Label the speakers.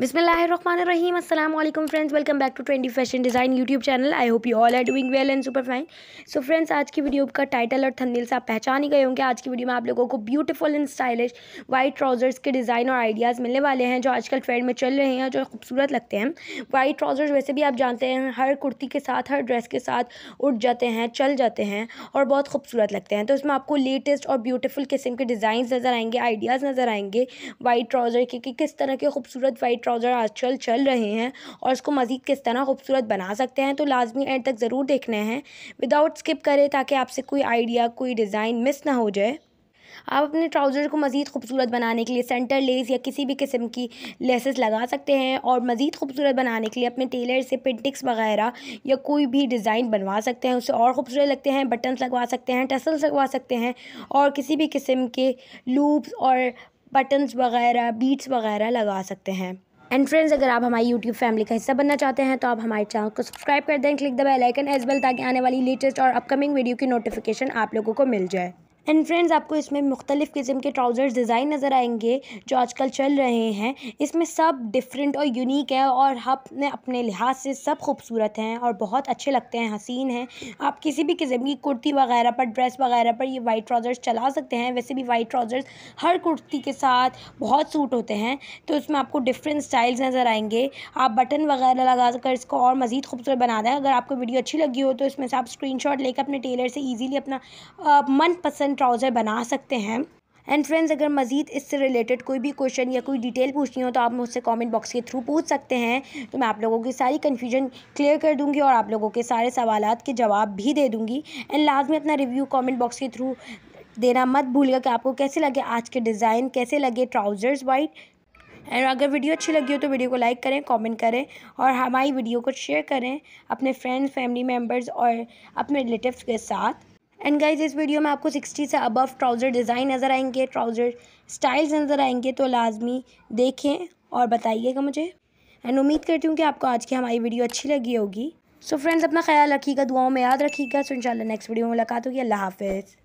Speaker 1: बिसमीम अस्सलाम वालेकुम friends welcome back to twenty fashion design YouTube channel I hope you all are doing well and super fine so friends आज की video का title और thumbnail से आप पहचान ही गए होंगे आज की वीडियो में आप लोगों को beautiful and stylish white trousers के डिज़ाइन और आइडियाज़ मिलने वाले हैं जो आजकल ट्रेंड में चल रहे हैं जो खूबसूरत लगते हैं वाइट ट्राउजर्स वैसे भी आप जानते हैं हर कुर्ती के साथ हर ड्रेस के साथ उठ जाते हैं चल जाते हैं और बहुत खूबसूरत लगते हैं तो इसमें आपको लेटेस्ट और ब्यूटीफुल किस्म के डिज़ाइन नज़र आएंगे आइडियाज़ नज़र आएंगे वाइट ट्राउज़र के कि किस तरह के खूबसूरत वाइट ट्राउज़र आजकल चल रहे हैं और उसको मज़ीद किस तरह खूबसूरत बना सकते हैं तो लाजमी एंड तक ज़रूर देखना है विदाउट स्किप करें ताकि आपसे कोई आइडिया कोई डिज़ाइन मिस ना हो जाए आप अपने ट्राउज़र को मज़ीद खूबसूरत बनाने के लिए सेंटर लेस या किसी भी किस्म की लेसेस लगा सकते हैं और मज़ीद खूबसूरत बनाने के लिए अपने टेलर से पेंटिक्स वगैरह या कोई भी डिज़ाइन बनवा सकते हैं उससे और खूबसूरत लगते हैं बटन्स लगवा सकते हैं टसल्स लगवा सकते हैं और किसी भी किस्म के लूप्स और बटन्स वगैरह बीट्स वगैरह लगा सकते हैं एंड फ्रेंड्स अगर आप हमारी यूट्यूब फैमिली का हिस्सा बनना चाहते हैं तो आप हमारे चैनल को सब्सक्राइब कर दें click the bell icon as well ताकि आने वाली लेटेस्ट और अपकमिंग वीडियो की नोटिफिकेशन आप लोगों को मिल जाए एंड फ्रेंड्स आपको इसमें मुख्तलिफ़ किस्म के ट्राउज़र्स डिज़ाइन नज़र आएंगे जो आजकल चल रहे हैं इसमें सब डिफरेंट और यूनिक है और अपने अपने लिहाज से सब खूबसूरत हैं और बहुत अच्छे लगते हैं हसीन हैं आप किसी भी किस्म की कुर्ती वगैरह पर ड्रेस वगैरह पर ये वाइट ट्राउज़र्स चला सकते हैं वैसे भी वाइट ट्राउज़र्स हर कुर्ती के साथ बहुत सूट होते हैं तो इसमें आपको डिफरेंट स्टाइल्स नज़र आएंगे आप बटन वगैरह लगा कर इसको और मज़ीद खूबसूरत बना दें अगर आपको वीडियो अच्छी लगी हो तो इसमें से आप स्क्रीन लेकर अपने टेलर से ईजिली अपना मनपसंद ट्राउज़र बना सकते हैं एंड फ्रेंड्स अगर मज़ीद इससे रिलेटेड कोई भी क्वेश्चन या कोई डिटेल पूछनी हो तो आप मुझसे कमेंट बॉक्स के थ्रू पूछ सकते हैं तो मैं आप लोगों की सारी कन्फ्यूजन क्लियर कर दूंगी और आप लोगों के सारे सवाल के जवाब भी दे दूंगी एंड लाजमी अपना रिव्यू कमेंट बॉक्स के थ्रू देना मत भूलिएगा कि आपको कैसे लगे आज के डिज़ाइन कैसे लगे ट्राउज़र्स वाइट एंड अगर वीडियो अच्छी लगी हो तो वीडियो को लाइक करें कमेंट करें और हमारी वीडियो को शेयर करें अपने फ्रेंड्स फैमिली मेम्बर्स और अपने रिलेटिव्स के साथ एंड गाइज इस वीडियो में आपको सिक्सटी से अबव ट्राउज़र डिज़ाइन नज़र आएंगे ट्राउज़र स्टाइल्स नज़र आएंगे तो लाजमी देखें और बताइएगा मुझे एंड उम्मीद करती हूँ कि आपको आज की हमारी वीडियो अच्छी लगी होगी सो so फ्रेंड्स अपना ख्याल रखिएगा दुआओं में याद रखिएगा सो इंशाल्लाह नेक्स्ट वीडियो में मुलाकात होगी अल्लाह हाफिज़